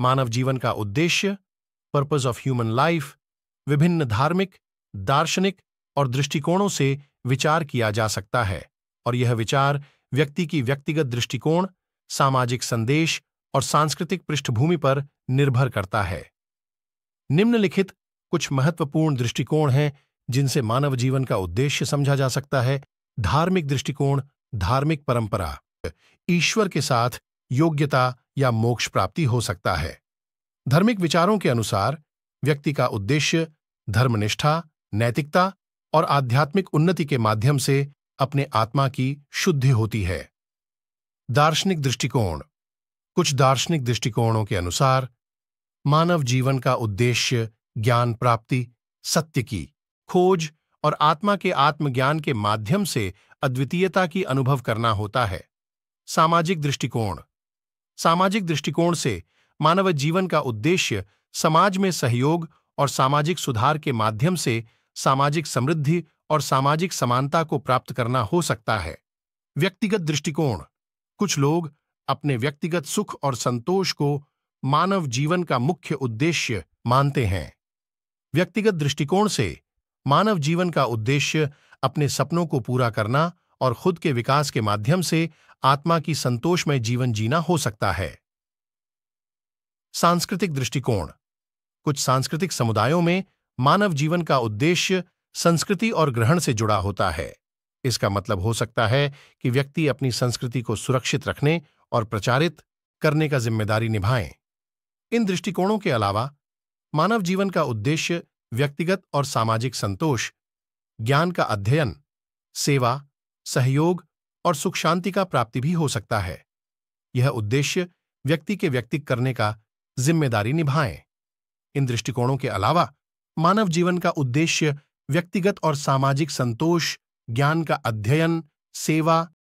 मानव जीवन का उद्देश्य पर्पज ऑफ ह्यूमन लाइफ विभिन्न धार्मिक दार्शनिक और दृष्टिकोणों से विचार किया जा सकता है और यह विचार व्यक्ति की व्यक्तिगत दृष्टिकोण सामाजिक संदेश और सांस्कृतिक पृष्ठभूमि पर निर्भर करता है निम्नलिखित कुछ महत्वपूर्ण दृष्टिकोण हैं जिनसे मानव जीवन का उद्देश्य समझा जा सकता है धार्मिक दृष्टिकोण धार्मिक परंपरा ईश्वर के साथ योग्यता या मोक्ष प्राप्ति हो सकता है धार्मिक विचारों के अनुसार व्यक्ति का उद्देश्य धर्मनिष्ठा नैतिकता और आध्यात्मिक उन्नति के माध्यम से अपने आत्मा की शुद्धि होती है दार्शनिक दृष्टिकोण कुछ दार्शनिक दृष्टिकोणों के अनुसार मानव जीवन का उद्देश्य ज्ञान प्राप्ति सत्य की खोज और आत्मा के आत्मज्ञान के माध्यम से अद्वितीयता की अनुभव करना होता है सामाजिक दृष्टिकोण सामाजिक दृष्टिकोण से मानव जीवन का उद्देश्य समाज में सहयोग और सामाजिक सुधार के माध्यम से सामाजिक समृद्धि और सामाजिक समानता को प्राप्त करना हो सकता है व्यक्तिगत दृष्टिकोण कुछ लोग अपने व्यक्तिगत सुख और संतोष को मानव जीवन का मुख्य उद्देश्य मानते हैं व्यक्तिगत दृष्टिकोण से मानव जीवन का उद्देश्य अपने सपनों को पूरा करना और खुद के विकास के माध्यम से आत्मा की संतोषमय जीवन जीना हो सकता है सांस्कृतिक दृष्टिकोण कुछ सांस्कृतिक समुदायों में मानव जीवन का उद्देश्य संस्कृति और ग्रहण से जुड़ा होता है इसका मतलब हो सकता है कि व्यक्ति अपनी संस्कृति को सुरक्षित रखने और प्रचारित करने का जिम्मेदारी निभाएं इन दृष्टिकोणों के अलावा मानव जीवन का उद्देश्य व्यक्तिगत और सामाजिक संतोष ज्ञान का अध्ययन सेवा सहयोग और सुख शांति का प्राप्ति भी हो सकता है यह उद्देश्य व्यक्ति के व्यक्तिक करने का जिम्मेदारी निभाएं इन दृष्टिकोणों के अलावा मानव जीवन का उद्देश्य व्यक्तिगत और सामाजिक संतोष ज्ञान का अध्ययन सेवा